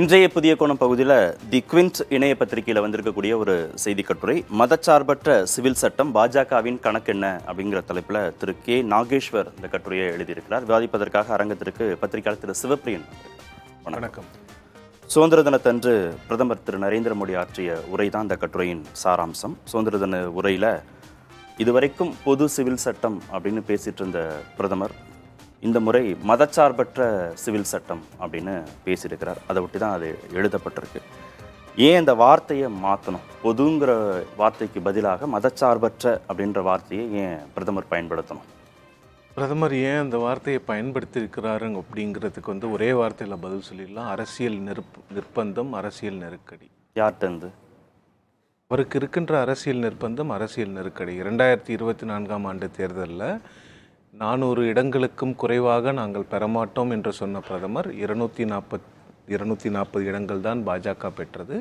இன்றைய புதிய கோணம் பகுதியில் தி குவிண்ட் இணைய பத்திரிகையில் வந்திருக்கக்கூடிய ஒரு செய்தி கட்டுரை மதச்சார்பற்ற சிவில் சட்டம் பாஜகவின் கணக்கு என்ன அப்படிங்கிற தலைப்பில் திரு கே நாகேஸ்வர் இந்த கட்டுரையை எழுதியிருக்கிறார் விவாதிப்பதற்காக அரங்கத்திற்கு பத்திரிகையாளர் திரு சிவப்பிரியன் வணக்கம் சுதந்திர தினத்தன்று பிரதமர் திரு நரேந்திர மோடி ஆற்றிய உரை தான் இந்த கட்டுரையின் சாராம்சம் சுதந்திர தின உரையில் இதுவரைக்கும் பொது சிவில் சட்டம் அப்படின்னு பேசிட்டு இருந்த பிரதமர் இந்த முறை மதச்சார்பற்ற சிவில் சட்டம் அப்படின்னு பேசியிருக்கிறார் அதை ஒட்டி தான் அது எழுதப்பட்டிருக்கு ஏன் இந்த வார்த்தையை மாற்றணும் பொதுங்கிற வார்த்தைக்கு பதிலாக மதச்சார்பற்ற அப்படின்ற வார்த்தையை ஏன் பிரதமர் பயன்படுத்தணும் பிரதமர் ஏன் அந்த வார்த்தையை பயன்படுத்தியிருக்கிறாரு அப்படிங்கிறதுக்கு வந்து ஒரே வார்த்தையில் பதில் சொல்லிடலாம் அரசியல் நெருப்பு நிர்பந்தம் அரசியல் நெருக்கடி யார்கிட்டருந்து அவருக்கு இருக்கின்ற அரசியல் நிர்பந்தம் அரசியல் நெருக்கடி ரெண்டாயிரத்தி இருபத்தி நான்காம் ஆண்டு தேர்தலில் நானூறு இடங்களுக்கும் குறைவாக நாங்கள் பெறமாட்டோம் என்று சொன்ன பிரதமர் இருநூற்றி நாற்பத் இருநூத்தி நாற்பது இடங்கள் தான் பாஜக பெற்றது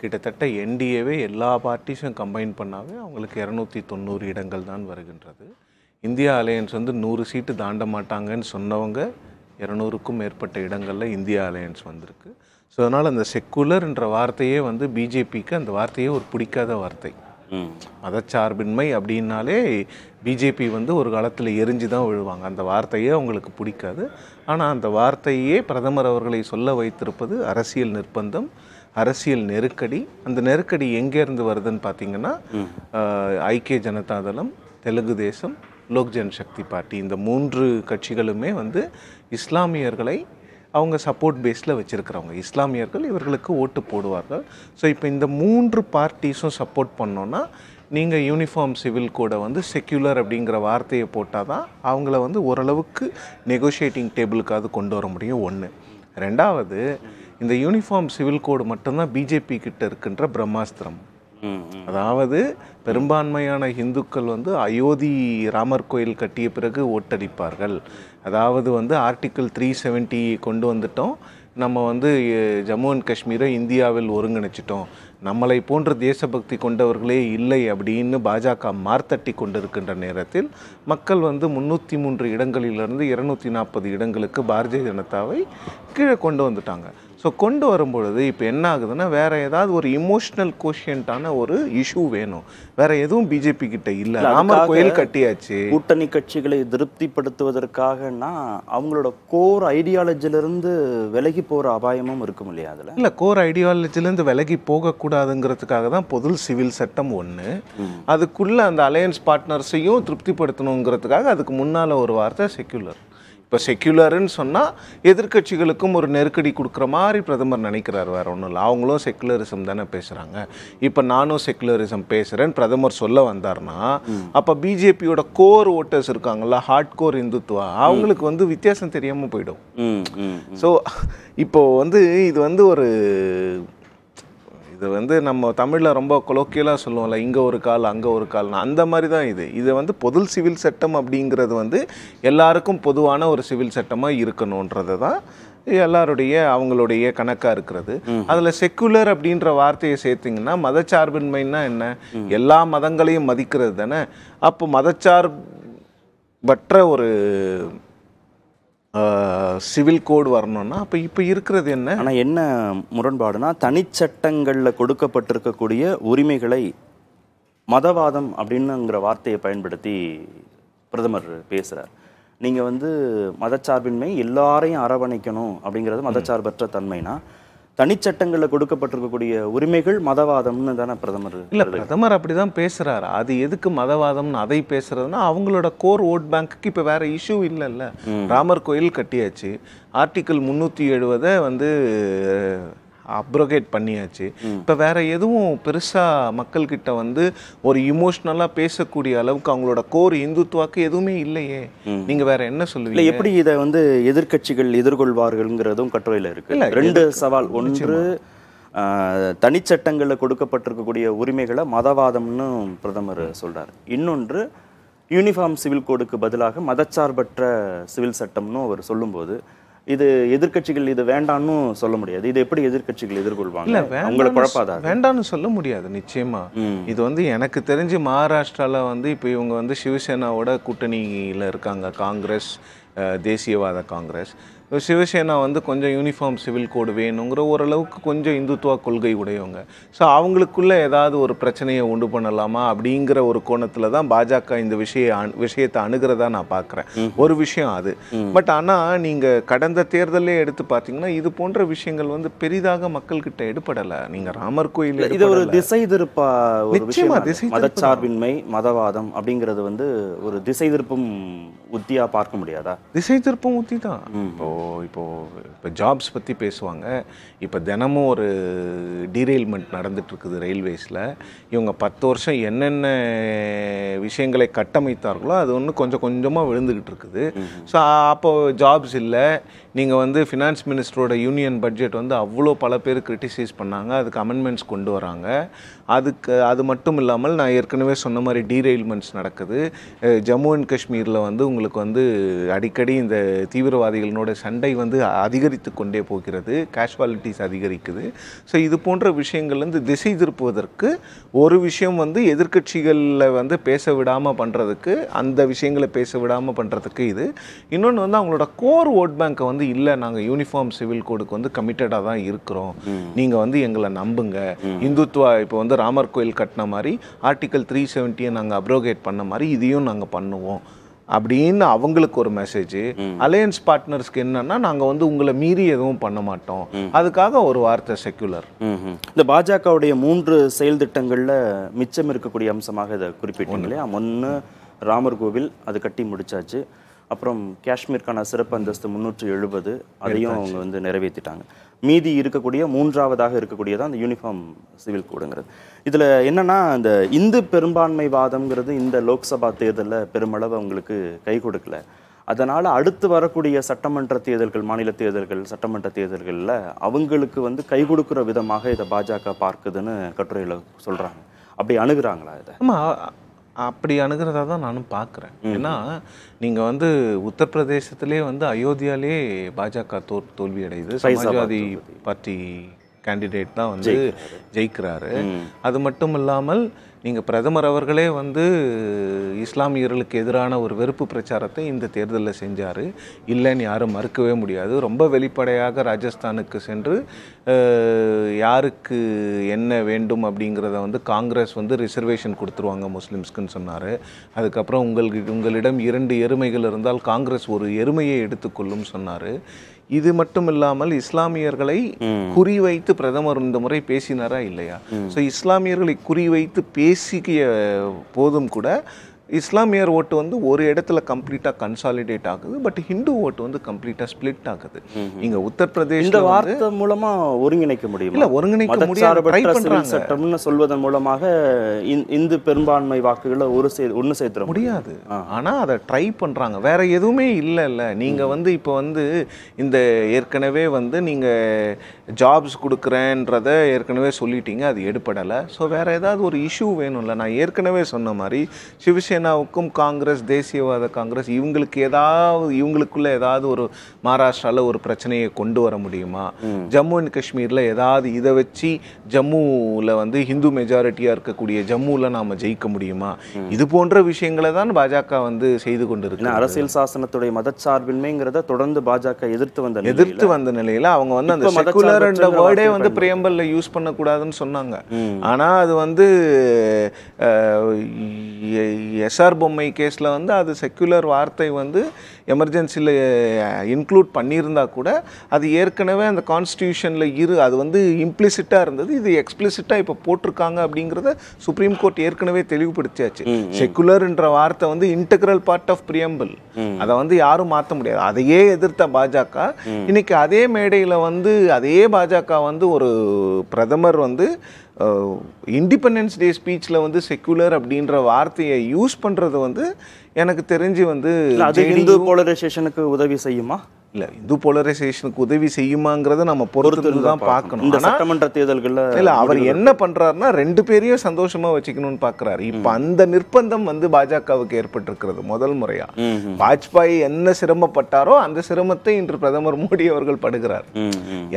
கிட்டத்தட்ட என்டிஏவே எல்லா பார்ட்டிஸும் கம்பைன் பண்ணாவே அவங்களுக்கு இரநூத்தி தொண்ணூறு இடங்கள் தான் வருகின்றது இந்தியா அலையன்ஸ் வந்து நூறு சீட்டு தாண்ட மாட்டாங்கன்னு சொன்னவங்க இரநூறுக்கும் மேற்பட்ட இடங்களில் இந்தியா அலையன்ஸ் வந்திருக்கு ஸோ அதனால் அந்த செக்குலர் என்ற வார்த்தையே வந்து பிஜேபிக்கு அந்த வார்த்தையே ஒரு பிடிக்காத வார்த்தை மதச்சார்பின்மை அப்படின்னாலே பிஜேபி வந்து ஒரு காலத்தில் எரிஞ்சு தான் விழுவாங்க அந்த வார்த்தையே அவங்களுக்கு பிடிக்காது ஆனால் அந்த வார்த்தையே பிரதமர் அவர்களை சொல்ல வைத்திருப்பது அரசியல் நிர்பந்தம் அரசியல் நெருக்கடி அந்த நெருக்கடி எங்கேருந்து வருதுன்னு பார்த்தீங்கன்னா ஐக்கிய ஜனதா தளம் தெலுங்கு தேசம் லோக் ஜன் சக்தி பார்ட்டி இந்த மூன்று கட்சிகளுமே வந்து இஸ்லாமியர்களை அவங்க சப்போர்ட் பேஸில் வச்சுருக்கிறவங்க இஸ்லாமியர்கள் இவர்களுக்கு ஓட்டு போடுவார்கள் ஸோ இப்போ இந்த மூன்று பார்ட்டிஸும் சப்போர்ட் பண்ணோன்னா நீங்கள் யூனிஃபார்ம் சிவில் கோடை வந்து செக்யூலர் அப்படிங்கிற வார்த்தையை போட்டால் தான் அவங்கள வந்து ஓரளவுக்கு நெகோஷியேட்டிங் டேபிளுக்காவது கொண்டு வர முடியும் ஒன்று ரெண்டாவது இந்த யூனிஃபார்ம் சிவில் கோடு மட்டும்தான் பிஜேபி கிட்ட இருக்கின்ற பிரம்மாஸ்திரம் அதாவது பெரும்பான்மையான இந்துக்கள் வந்து அயோத்தி ராமர் கோயில் கட்டிய பிறகு ஓட்டடிப்பார்கள் அதாவது வந்து ஆர்டிக்கிள் த்ரீ செவன்ட்டி கொண்டு வந்துட்டோம் நம்ம வந்து ஜம்மு அண்ட் காஷ்மீரை இந்தியாவில் ஒருங்கிணைச்சிட்டோம் நம்மளை போன்ற தேசபக்தி கொண்டவர்களே இல்லை அப்படின்னு பாஜக மார்த்தட்டி கொண்டிருக்கின்ற நேரத்தில் மக்கள் வந்து முந்நூற்றி மூன்று இடங்களிலிருந்து இருநூற்றி நாற்பது இடங்களுக்கு பாரதிய ஜனதாவை கீழே கொண்டு வந்துட்டாங்க ஸோ கொண்டு வரும்பொழுது இப்போ என்ன ஆகுதுன்னா வேறு ஏதாவது ஒரு இமோஷ்னல் கோஷியன்ட்டான ஒரு இஷ்யூ வேணும் வேற எதுவும் பிஜேபி கிட்ட இல்லை ராமர் கோயில் கட்டியாச்சு கூட்டணி கட்சிகளை திருப்திப்படுத்துவதற்காகனா அவங்களோட கோர் ஐடியாலஜிலிருந்து விலகி போகிற அபாயமும் இருக்கும் இல்லையா அதில் இல்லை கோர் ஐடியாலஜிலேருந்து விலகி போகக்கூடாதுங்கிறதுக்காக தான் பொது சிவில் சட்டம் ஒன்று அதுக்குள்ளே அந்த அலையன்ஸ் பார்ட்னர்ஸையும் திருப்திப்படுத்தணுங்கிறதுக்காக அதுக்கு முன்னால் ஒரு வார்த்தை செக்யூலர் இப்போ செக்குலருன்னு சொன்னால் எதிர்கட்சிகளுக்கும் ஒரு நெருக்கடி கொடுக்குற மாதிரி பிரதமர் நினைக்கிறார் வேறு ஒன்றும் இல்லை அவங்களும் செக்குலரிசம் தானே பேசுகிறாங்க இப்போ நானும் செக்குலரிசம் பேசுகிறேன்னு பிரதமர் சொல்ல வந்தார்னா அப்போ பிஜேபியோட கோர் ஓட்டர்ஸ் இருக்காங்களா ஹார்ட் கோர் இந்துத்துவா அவங்களுக்கு வந்து வித்தியாசம் தெரியாமல் போயிடும் ஸோ இப்போது வந்து இது வந்து ஒரு இது வந்து நம்ம தமிழில் ரொம்ப கொலோக்கியலாக சொல்லுவோம்ல இங்கே ஒரு கால் அங்கே ஒரு கால்னா அந்த மாதிரி தான் இது இது வந்து பொது சிவில் சட்டம் அப்படிங்கிறது வந்து எல்லாருக்கும் பொதுவான ஒரு சிவில் சட்டமாக இருக்கணுன்றது தான் எல்லாருடைய அவங்களுடைய கணக்காக இருக்கிறது அதில் செக்குலர் அப்படின்ற வார்த்தையை சேர்த்திங்கன்னா மதச்சார்பின்மைன்னா என்ன எல்லா மதங்களையும் மதிக்கிறது தானே அப்போ மதச்சார்பற்ற ஒரு சிவில் கோடு வரணும்னா அப்போ இப்போ இருக்கிறது என்ன ஆனால் என்ன முரண்பாடுனா தனிச்சட்டங்களில் கொடுக்கப்பட்டிருக்கக்கூடிய உரிமைகளை மதவாதம் அப்படின்னுங்கிற வார்த்தையை பயன்படுத்தி பிரதமர் பேசுகிறார் நீங்கள் வந்து மதச்சார்பின்மை எல்லாரையும் அரவணைக்கணும் அப்படிங்கிறது மதச்சார்பற்ற தன்மைனா தனிச்சட்டங்களில் கொடுக்கப்பட்டிருக்கக்கூடிய உரிமைகள் மதவாதம்னு தானே பிரதமர் இல்லை பிரதமர் அப்படி தான் பேசுகிறாரு அது எதுக்கு மதவாதம்னு அதை பேசுறதுன்னா அவங்களோட கோர் ஓட் பேங்க்குக்கு இப்போ வேற இஷ்யூ இல்லைல்ல ராமர் கோயில் கட்டியாச்சு ஆர்டிக்கல் முந்நூற்றி எழுபதை வந்து அப்ரோகேட் பண்ணியாச்சு இப்போ வேற எதுவும் மக்கள் மக்கள்கிட்ட வந்து ஒரு இமோஷ்னலாக பேசக்கூடிய அளவுக்கு அவங்களோட கோர் இந்துத்துவாக்கு எதுவுமே இல்லையே நீங்க வேற என்ன சொல்லுவீங்க எப்படி இதை வந்து எதிர்கட்சிகள் எதிர்கொள்வார்கள்ங்கிறதும் கட்டுரையில் இருக்கு ரெண்டு சவால் ஒன்று தனிச்சட்டங்களில் கொடுக்கப்பட்டிருக்கக்கூடிய உரிமைகளை மதவாதம்னு பிரதமர் சொல்றாரு இன்னொன்று யூனிஃபார்ம் சிவில் கோடுக்கு பதிலாக மதச்சார்பற்ற சிவில் சட்டம்னு அவர் சொல்லும்போது இது எதிர்கட்சிகள் இது வேண்டாம்னு சொல்ல முடியாது இது எப்படி எதிர்கட்சிகள் எதிர்கொள்வாங்க இல்ல குழப்பாதா வேண்டாம்னு சொல்ல முடியாது நிச்சயமா இது வந்து எனக்கு தெரிஞ்சு மகாராஷ்டிரால வந்து இப்போ இவங்க வந்து சிவசேனாவோட கூட்டணியில இருக்காங்க காங்கிரஸ் தேசியவாத காங்கிரஸ் சிவசேனா வந்து கொஞ்சம் யூனிஃபார்ம் சிவில் கோடு வேணுங்கிற ஓரளவுக்கு கொஞ்சம் இந்துத்துவ கொள்கை உடையவங்க ஸோ அவங்களுக்குள்ளே ஏதாவது ஒரு பிரச்சனையை உண்டு பண்ணலாமா அப்படிங்கிற ஒரு கோணத்தில் தான் பாஜக இந்த விஷய விஷயத்தை அணுகிறதா நான் பார்க்குறேன் ஒரு விஷயம் அது பட் ஆனால் நீங்கள் கடந்த தேர்தலே எடுத்து பார்த்தீங்கன்னா இது போன்ற விஷயங்கள் வந்து பெரிதாக மக்கள்கிட்ட எடுப்படலை நீங்கள் ராமர் கோயில் இது ஒரு திசை திருப்பா நிச்சயமாக திசை மதச்சார்பின்மை மதவாதம் அப்படிங்கிறது வந்து ஒரு திசை திருப்பும் உத்தியாக பார்க்க முடியாதா திசை திருப்பும் உத்தி தான் இப்போ இப்போது இப்போது இப்போ ஜாப்ஸ் பற்றி பேசுவாங்க இப்போ தினமும் ஒரு டீரெயில்மெண்ட் நடந்துகிட்ருக்குது ரயில்வேஸில் இவங்க பத்து வருஷம் என்னென்ன விஷயங்களை கட்டமைத்தார்களோ அது ஒன்று கொஞ்சம் கொஞ்சமாக விழுந்துக்கிட்டு இருக்குது ஸோ அப்போது ஜாப்ஸ் இல்லை நீங்கள் வந்து ஃபினான்ஸ் மினிஸ்டரோட யூனியன் பட்ஜெட் வந்து அவ்வளோ பல பேர் கிரிட்டிசைஸ் பண்ணாங்க அதுக்கு அமெண்ட்மெண்ட்ஸ் கொண்டு வராங்க அதுக்கு அது மட்டும் இல்லாமல் நான் ஏற்கனவே சொன்ன மாதிரி டீரெயில்மெண்ட்ஸ் நடக்குது ஜம்மு அண்ட் காஷ்மீரில் வந்து உங்களுக்கு வந்து அடிக்கடி இந்த தீவிரவாதிகளினோட சண்டை வந்து அதிகரித்து கொண்டே போகிறது கேஷுவாலிட்டிஸ் அதிகரிக்குது ஸோ இது போன்ற விஷயங்கள் வந்து திசை திருப்புவதற்கு ஒரு விஷயம் வந்து எதிர்கட்சிகளில் வந்து பேச விடாமல் பண்ணுறதுக்கு அந்த விஷயங்களை பேச விடாமல் பண்ணுறதுக்கு இது இன்னொன்று வந்து அவங்களோட கோர் ஓட் பேங்க்கை வந்து இல்லை நாங்கள் யூனிஃபார்ம் சிவில் கோடுக்கு வந்து கமிட்டடாக தான் இருக்கிறோம் நீங்கள் வந்து எங்களை நம்புங்க இந்துத்வா இப்போ வந்து ராமர் கோயில் கட்டின மாதிரி ஆர்டிகல் த்ரீ செவன்ட்டியை நாங்கள் அப்ரோகேட் பண்ண மாதிரி இதையும் நாங்கள் பண்ணுவோம் அப்படின்னு அவங்களுக்கு ஒரு மெசேஜ் அலையன்ஸ் பார்ட்னர்ஸ்க்கு என்னன்னா நாங்க வந்து உங்களை மீறி எதுவும் பண்ண மாட்டோம் அதுக்காக ஒரு வார்த்தை செக்யுலர் இந்த பாஜகவுடைய மூன்று செயல் திட்டங்கள்ல மிச்சம் இருக்கக்கூடிய அம்சமாக இதை இல்லையா ஒன்று ராமர் கோவில் அது கட்டி முடிச்சாச்சு அப்புறம் காஷ்மீருக்கான சிறப்பு அந்தஸ்து முந்நூற்றி எழுபது அதையும் அவங்க வந்து நிறைவேற்றிட்டாங்க மீதி இருக்கக்கூடிய மூன்றாவதாக இருக்கக்கூடியதான் அந்த யூனிஃபார்ம் சிவில் கோடுங்கிறது இதில் என்னென்னா அந்த இந்து பெரும்பான்மை வாதம்ங்கிறது இந்த லோக்சபா தேர்தலில் பெருமளவு அவங்களுக்கு கை கொடுக்கல அதனால் அடுத்து வரக்கூடிய சட்டமன்ற தேர்தல்கள் மாநில தேர்தல்கள் சட்டமன்ற தேர்தல்களில் அவங்களுக்கு வந்து கை கொடுக்குற விதமாக இதை பாஜக பார்க்குதுன்னு கட்டுரையில் சொல்கிறாங்க அப்படி அணுகிறாங்களா இதை ஆமாம் அப்படி அணுகிறதா தான் நானும் பார்க்குறேன் ஏன்னா நீங்கள் வந்து உத்தரப்பிரதேசத்திலே வந்து அயோத்தியாலே பாஜக தோ தோல்வி அடையுது சமாஜ்வாதி பார்ட்டி கேண்டிடேட் தான் வந்து ஜெயிக்கிறாரு அது மட்டும் இல்லாமல் நீங்கள் பிரதமர் அவர்களே வந்து இஸ்லாமியர்களுக்கு எதிரான ஒரு வெறுப்பு பிரச்சாரத்தை இந்த தேர்தலில் செஞ்சார் இல்லைன்னு யாரும் மறுக்கவே முடியாது ரொம்ப வெளிப்படையாக ராஜஸ்தானுக்கு சென்று யாருக்கு என்ன வேண்டும் அப்படிங்கிறத வந்து காங்கிரஸ் வந்து ரிசர்வேஷன் கொடுத்துருவாங்க முஸ்லீம்ஸ்க்குன்னு சொன்னார் அதுக்கப்புறம் உங்களுக்கு உங்களிடம் இரண்டு எருமைகள் இருந்தால் காங்கிரஸ் ஒரு எருமையை எடுத்துக்கொள்ளும் சொன்னார் இது மட்டும் இல்லாமல் இஸ்லாமியர்களை குறிவைத்து பிரதமர் இந்த முறை பேசினாரா இல்லையா ஸோ இஸ்லாமியர்களை குறிவைத்து பேசி பேசிக்கிய போதும் கூட இஸ்லாமியர் ஓட்டு வந்து ஒரு இடத்துல கம்ப்ளீட்டாக கன்சாலிடேட் ஆகுது பட் ஹிந்து ஓட்டு வந்து கம்ப்ளீட்டாக ஸ்ப்ளிட் ஆகுது இங்கே உத்தரப்பிரதேஷ் வார்த்தை மூலமாக ஒருங்கிணைக்க முடியும் இல்லை ஒருங்கிணைக்க முடியாது சட்டம்னு சொல்வதன் மூலமாக இந்து பெரும்பான்மை வாக்குகளை ஒரு சே ஒன்று சேர்த்துட முடியாது ஆனால் அதை ட்ரை பண்ணுறாங்க வேற எதுவுமே இல்லை இல்லை நீங்கள் வந்து இப்போ வந்து இந்த ஏற்கனவே வந்து நீங்கள் ஜாப்ஸ் கொடுக்குறேன்றத ஏற்கனவே சொல்லிட்டீங்க அது எடுப்படலை ஸோ வேற ஏதாவது ஒரு இஷ்யூ வேணும்ல நான் ஏற்கனவே சொன்ன மாதிரி சிவசேனா சிவசேனாவுக்கும் காங்கிரஸ் தேசியவாத காங்கிரஸ் இவங்களுக்கு ஏதாவது இவங்களுக்குள்ள ஏதாவது ஒரு மகாராஷ்டிராவில் ஒரு பிரச்சனையை கொண்டு வர முடியுமா ஜம்மு அண்ட் காஷ்மீரில் ஏதாவது இதை வச்சு ஜம்முவில் வந்து ஹிந்து மெஜாரிட்டியாக இருக்கக்கூடிய ஜம்முவில் நாம் ஜெயிக்க முடியுமா இது போன்ற விஷயங்களை தான் பாஜக வந்து செய்து கொண்டு அரசியல் சாசனத்துடைய மதச்சார்பின்மைங்கிறத தொடர்ந்து பாஜக எதிர்த்து வந்த எதிர்த்து வந்த நிலையில் அவங்க வந்து அந்த செகுலர் வேர்டே வந்து பிரியம்பல்ல யூஸ் பண்ணக்கூடாதுன்னு சொன்னாங்க ஆனால் அது வந்து எஸ்ஆர் பொம்மை கேஸில் வந்து அது செக்குலர் வார்த்தை வந்து எமர்ஜென்சியில் இன்க்ளூட் பண்ணியிருந்தா கூட அது ஏற்கனவே அந்த கான்ஸ்டியூஷனில் இரு அது வந்து இம்ப்ளிசிட்டாக இருந்தது இது எக்ஸ்பிளிசிட்டாக இப்போ போட்டிருக்காங்க அப்படிங்கிறத சுப்ரீம் கோர்ட் ஏற்கனவே தெளிவுபடுத்தியாச்சு செக்குலர்ன்ற வார்த்தை வந்து இன்டெக்ரல் பார்ட் ஆஃப் பிரியம்பிள் அதை வந்து யாரும் மாற்ற முடியாது அதையே எதிர்த்த பாஜக இன்னைக்கு அதே மேடையில் வந்து அதே பாஜக வந்து ஒரு பிரதமர் வந்து இண்டிபெண்டன்ஸ் டே ஸ்பீச்சில் வந்து செக்குலர் அப்படின்ற வார்த்தையை யூஸ் பண்ணுறது வந்து எனக்கு தெரிஞ்சு வந்து அது இந்து போலரைசேஷனுக்கு உதவி செய்யுமா இல்லை இந்து போலரைசேஷனுக்கு உதவி செய்யுமாங்கிறத நம்ம பொறுத்து தான் பார்க்கணும் இந்த சட்டமன்ற தேர்தல்களில் இல்லை அவர் என்ன பண்ணுறாருன்னா ரெண்டு பேரையும் சந்தோஷமாக வச்சுக்கணும்னு பார்க்குறாரு இப்போ அந்த நிர்பந்தம் வந்து பாஜகவுக்கு ஏற்பட்டிருக்கிறது முதல் முறையாக வாஜ்பாய் என்ன சிரமப்பட்டாரோ அந்த சிரமத்தை இன்று பிரதமர் மோடி அவர்கள் படுகிறார்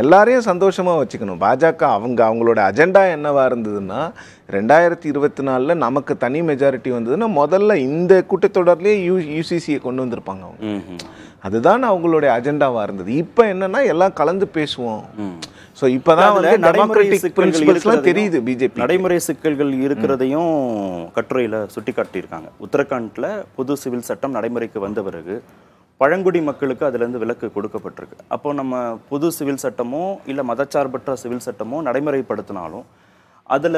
எல்லாரையும் சந்தோஷமாக வச்சுக்கணும் பாஜக அவங்க அவங்களோட அஜெண்டா என்னவா இருந்ததுன்னா ரெண்டாயிரத்தி இருபத்தி நாலில் நமக்கு தனி மெஜாரிட்டி வந்ததுன்னா முதல்ல இந்த கூட்டத்தொடர்லேயே யூ யூசிசியை கொண்டு வந்திருப்பாங்க அவங்க அதுதான் அவங்களுடைய அஜெண்டாவாக இருந்தது இப்போ என்னன்னா எல்லாம் கலந்து பேசுவோம் ஸோ இப்போதான் வந்து டெமோக்ராட்டிக் பிரின்சிபல்ஸ்லாம் தெரியுது பிஜேபி நடைமுறை சிக்கல்கள் இருக்கிறதையும் கட்டுரையில் சுட்டி காட்டியிருக்காங்க உத்தரகாண்டில் புது சிவில் சட்டம் நடைமுறைக்கு வந்த பிறகு பழங்குடி மக்களுக்கு அதுலேருந்து விலக்கு கொடுக்கப்பட்டிருக்கு அப்போ நம்ம புது சிவில் சட்டமோ இல்லை மதச்சார்பற்ற சிவில் சட்டமோ நடைமுறைப்படுத்தினாலும் அதில்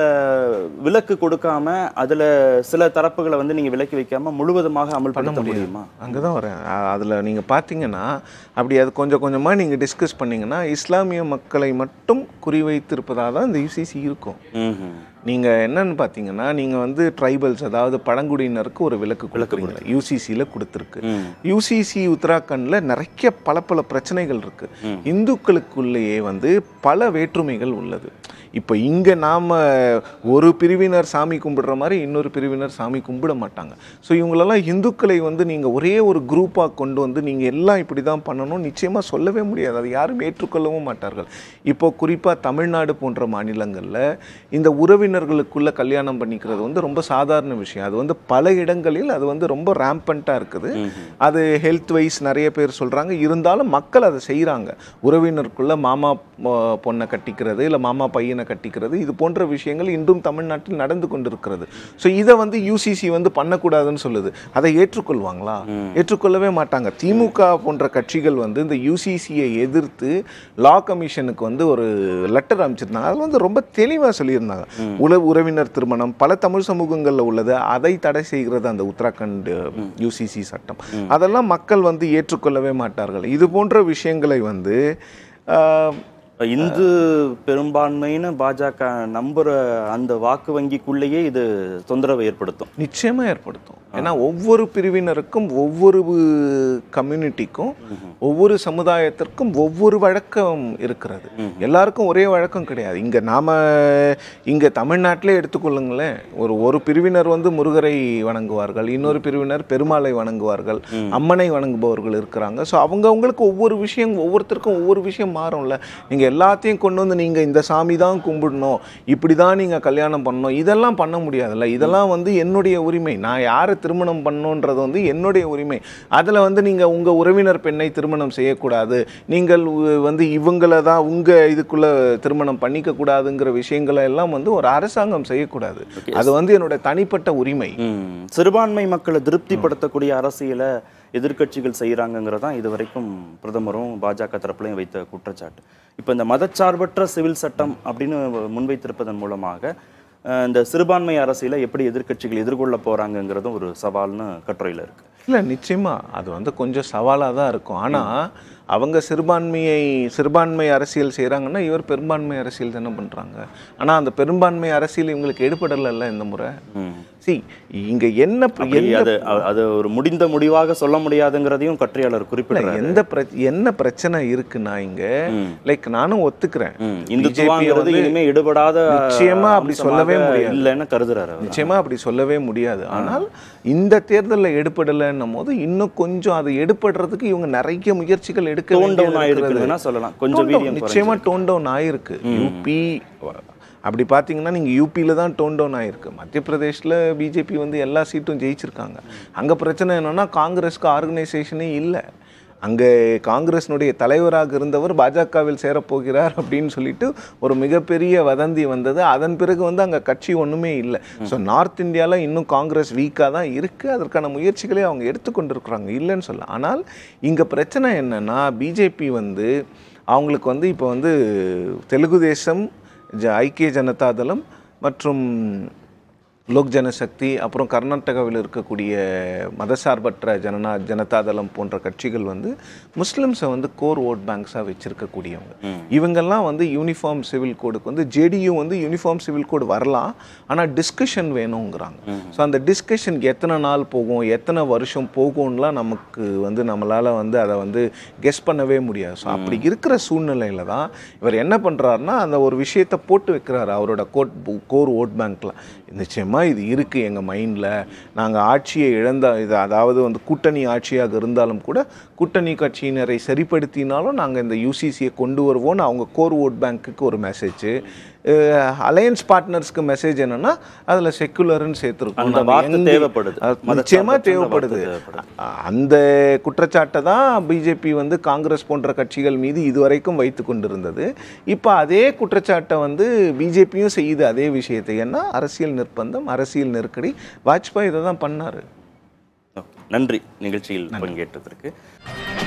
விலக்கு கொடுக்காம அதில் சில தரப்புகளை வந்து நீங்கள் விலக்கி வைக்காமல் முழுவதுமாக அமல்படுத்த முடியுமா அங்கே தான் வரேன் அதில் நீங்கள் பார்த்தீங்கன்னா அப்படி அது கொஞ்சம் கொஞ்சமாக நீங்கள் டிஸ்கஸ் பண்ணிங்கன்னா இஸ்லாமிய மக்களை மட்டும் குறிவைத்திருப்பதாக தான் இந்த யூசிசி இருக்கும் நீங்கள் என்னன்னு பார்த்தீங்கன்னா நீங்கள் வந்து ட்ரைபல்ஸ் அதாவது பழங்குடியினருக்கு ஒரு விளக்கு விளக்கு யூசிசியில் கொடுத்துருக்கு யூசிசி உத்தராகண்டில் நிறைய பல பல பிரச்சனைகள் இருக்குது இந்துக்களுக்குள்ளேயே வந்து பல வேற்றுமைகள் உள்ளது இப்போ இங்கே நாம் ஒரு பிரிவினர் சாமி கும்பிடுற மாதிரி இன்னொரு பிரிவினர் சாமி கும்பிட மாட்டாங்க ஸோ இவங்களெல்லாம் இந்துக்களை வந்து நீங்கள் ஒரே ஒரு குரூப்பாக கொண்டு வந்து நீங்கள் எல்லாம் இப்படி தான் பண்ணணும் நிச்சயமாக சொல்லவே முடியாது அதை யாரும் ஏற்றுக்கொள்ளவும் மாட்டார்கள் இப்போ குறிப்பாக தமிழ்நாடு போன்ற மாநிலங்களில் இந்த உறவின் உறவினர்களுக்குள்ள கல்யாணம் பண்ணிக்கிறது வந்து ரொம்ப சாதாரண விஷயம் அது வந்து பல இடங்களில் அது வந்து ரொம்ப ரேம்பண்ட்டாக இருக்குது அது ஹெல்த் வைஸ் நிறைய பேர் சொல்கிறாங்க இருந்தாலும் மக்கள் அதை செய்கிறாங்க உறவினருக்குள்ள மாமா பொண்ணை கட்டிக்கிறது இல்லை மாமா பையனை கட்டிக்கிறது இது போன்ற விஷயங்கள் இன்றும் தமிழ்நாட்டில் நடந்து கொண்டிருக்கிறது ஸோ இதை வந்து யூசிசி வந்து பண்ணக்கூடாதுன்னு சொல்லுது அதை ஏற்றுக்கொள்வாங்களா ஏற்றுக்கொள்ளவே மாட்டாங்க திமுக போன்ற கட்சிகள் வந்து இந்த யூசிசியை எதிர்த்து லா கமிஷனுக்கு வந்து ஒரு லெட்டர் அமைச்சிருந்தாங்க அதில் வந்து ரொம்ப தெளிவாக சொல்லியிருந்தாங்க உளவு உறவினர் திருமணம் பல தமிழ் சமூகங்களில் உள்ளது அதை தடை செய்கிறது அந்த உத்தராகண்ட் யூசிசி சட்டம் அதெல்லாம் மக்கள் வந்து ஏற்றுக்கொள்ளவே மாட்டார்கள் இது போன்ற விஷயங்களை வந்து இந்து பெரும்பான்மையின பாஜக நம்புற அந்த வாக்கு வங்கிக்குள்ளேயே இது தொந்தரவை ஏற்படுத்தும் நிச்சயமாக ஏற்படுத்தும் ஏன்னா ஒவ்வொரு பிரிவினருக்கும் ஒவ்வொரு கம்யூனிட்டிக்கும் ஒவ்வொரு சமுதாயத்திற்கும் ஒவ்வொரு வழக்கம் இருக்கிறது எல்லாருக்கும் ஒரே வழக்கம் கிடையாது இங்கே நாம் இங்கே தமிழ்நாட்டிலே எடுத்துக்கொள்ளுங்களேன் ஒரு ஒரு பிரிவினர் வந்து முருகரை வணங்குவார்கள் இன்னொரு பிரிவினர் பெருமாளை வணங்குவார்கள் அம்மனை வணங்குபவர்கள் இருக்கிறாங்க ஸோ அவங்கவுங்களுக்கு ஒவ்வொரு விஷயம் ஒவ்வொருத்தருக்கும் ஒவ்வொரு விஷயம் மாறும்ல நீங்கள் எல்லாத்தையும் கொண்டு வந்து நீங்கள் இந்த சாமி தான் கும்பிடணும் இப்படி தான் நீங்கள் கல்யாணம் பண்ணணும் இதெல்லாம் பண்ண முடியாதுல்ல இதெல்லாம் வந்து என்னுடைய உரிமை நான் யாரை திருமணம் பண்ணுன்றது வந்து என்னுடைய உரிமை அதில் வந்து நீங்கள் உங்கள் உறவினர் பெண்ணை திருமணம் செய்யக்கூடாது நீங்கள் வந்து இவங்கள தான் உங்கள் இதுக்குள்ளே திருமணம் பண்ணிக்கக்கூடாதுங்கிற விஷயங்களை எல்லாம் வந்து ஒரு அரசாங்கம் செய்யக்கூடாது அது வந்து என்னோட தனிப்பட்ட உரிமை சிறுபான்மை மக்களை திருப்திப்படுத்தக்கூடிய அரசியலை எதிர்கட்சிகள் செய்கிறாங்கங்கிறது தான் இது வரைக்கும் பிரதமரும் பாஜக தரப்புலையும் வைத்த குற்றச்சாட்டு இப்போ இந்த மதச்சார்பற்ற சிவில் சட்டம் அப்படின்னு முன்வைத்திருப்பதன் மூலமாக இந்த சிறுபான்மை அரசியல எப்படி எதிர்கட்சிகள் எதிர்கொள்ள போகிறாங்கங்கிறதும் ஒரு சவால்னு கட்டுரையில் இருக்குது இல்லை நிச்சயமாக அது வந்து கொஞ்சம் சவாலாக தான் இருக்கும் ஆனால் அவங்க சிறுபான்மையை சிறுபான்மை அரசியல் செய்கிறாங்கன்னா இவர் பெரும்பான்மை அரசியல் தானே பண்ணுறாங்க ஆனால் அந்த பெரும்பான்மை அரசியல் இவங்களுக்கு எடுபடலைல்ல இந்த முறை சி இங்கே என்ன அது அது ஒரு முடிந்த முடிவாக சொல்ல முடியாதுங்கிறதையும் கற்றியாளர் குறிப்பிட எந்த என்ன பிரச்சனை இருக்குன்னா இங்கே லைக் நானும் ஒத்துக்கிறேன் இந்துத்துவாங்கிறது இனிமேல் எடுபடாத நிச்சயமா அப்படி சொல்லவே முடியாது இல்லைன்னு கருதுறாரு நிச்சயமா அப்படி சொல்லவே முடியாது ஆனால் இந்த தேர்தலில் எடுபடலைன்னும் போது இன்னும் கொஞ்சம் அது எடுபடுறதுக்கு இவங்க நிறைய முயற்சிகள் எடு எடுக்க டோன் டவுன் ஆயிருக்குதுன்னா சொல்லலாம் கொஞ்சம் நிச்சயமா டோன் டவுன் ஆயிருக்கு யூபி அப்படி பார்த்தீங்கன்னா நீங்கள் யூபியில் தான் டோன் டவுன் ஆகிருக்கு மத்திய பிரதேஷில் பிஜேபி வந்து எல்லா சீட்டும் ஜெயிச்சிருக்காங்க அங்கே பிரச்சனை என்னென்னா காங்கிரஸ்க்கு ஆர்கனைசேஷனே இல்லை அங்கே காங்கிரஸினுடைய தலைவராக இருந்தவர் பாஜகவில் சேரப்போகிறார் அப்படின்னு சொல்லிட்டு ஒரு மிகப்பெரிய வதந்தி வந்தது அதன் பிறகு வந்து அங்கே கட்சி ஒன்றுமே இல்லை ஸோ நார்த் இந்தியாவில் இன்னும் காங்கிரஸ் வீக்காக தான் இருக்குது அதற்கான முயற்சிகளை அவங்க எடுத்துக்கொண்டிருக்கிறாங்க இல்லைன்னு சொல்ல ஆனால் இங்கே பிரச்சனை என்னென்னா பிஜேபி வந்து அவங்களுக்கு வந்து இப்போ வந்து தெலுங்கு தேசம் ஐக்கிய ஜனதாதளம் மற்றும் லோக் ஜனசக்தி அப்புறம் கர்நாடகாவில் இருக்கக்கூடிய மதசார்பற்ற ஜனநா ஜனதாதளம் போன்ற கட்சிகள் வந்து முஸ்லிம்ஸை வந்து கோர் ஓட் பேங்க்ஸாக வச்சுருக்கக்கூடியவங்க இவங்கெல்லாம் வந்து யூனிஃபார்ம் சிவில் கோடுக்கு வந்து ஜேடியூ வந்து யூனிஃபார்ம் சிவில் கோடு வரலாம் ஆனால் டிஸ்கஷன் வேணுங்கிறாங்க ஸோ அந்த டிஸ்கஷன் எத்தனை நாள் போகும் எத்தனை வருஷம் போகும்லாம் நமக்கு வந்து நம்மளால் வந்து அதை வந்து கெஸ் பண்ணவே முடியாது ஸோ அப்படி இருக்கிற சூழ்நிலையில் தான் இவர் என்ன பண்ணுறாருன்னா அந்த ஒரு விஷயத்தை போட்டு வைக்கிறாரு அவரோட கோட் கோர் ஓட் பேங்க்கில் நிச்சயமாக தான் இது இருக்குது எங்கள் மைண்டில் நாங்கள் ஆட்சியை இழந்த இது அதாவது வந்து கூட்டணி ஆட்சியாக இருந்தாலும் கூட கூட்டணி கட்சியினரை சரிப்படுத்தினாலும் நாங்கள் இந்த யூசிசியை கொண்டு வருவோம்னு அவங்க கோர் ஓட் பேங்க்குக்கு ஒரு மெசேஜ் அலையன்ஸ் பார்ட்னர்ஸ்க்கு மெசேஜ் என்னன்னா அதில் செக்குலர்னு சேர்த்துருக்கும் அந்த தேவைப்படுது நிச்சயமா தேவைப்படுது அந்த குற்றச்சாட்டை தான் பிஜேபி வந்து காங்கிரஸ் போன்ற கட்சிகள் மீது இதுவரைக்கும் வைத்து கொண்டிருந்தது இப்போ அதே குற்றச்சாட்டை வந்து பிஜேபியும் செய்யுது அதே விஷயத்தை ஏன்னா அரசியல் நிர்பந்தம் அரசியல் நெருக்கடி வாஜ்பாய் இதை தான் பண்ணார் நன்றி நிகழ்ச்சியில் பங்கேற்றதற்கு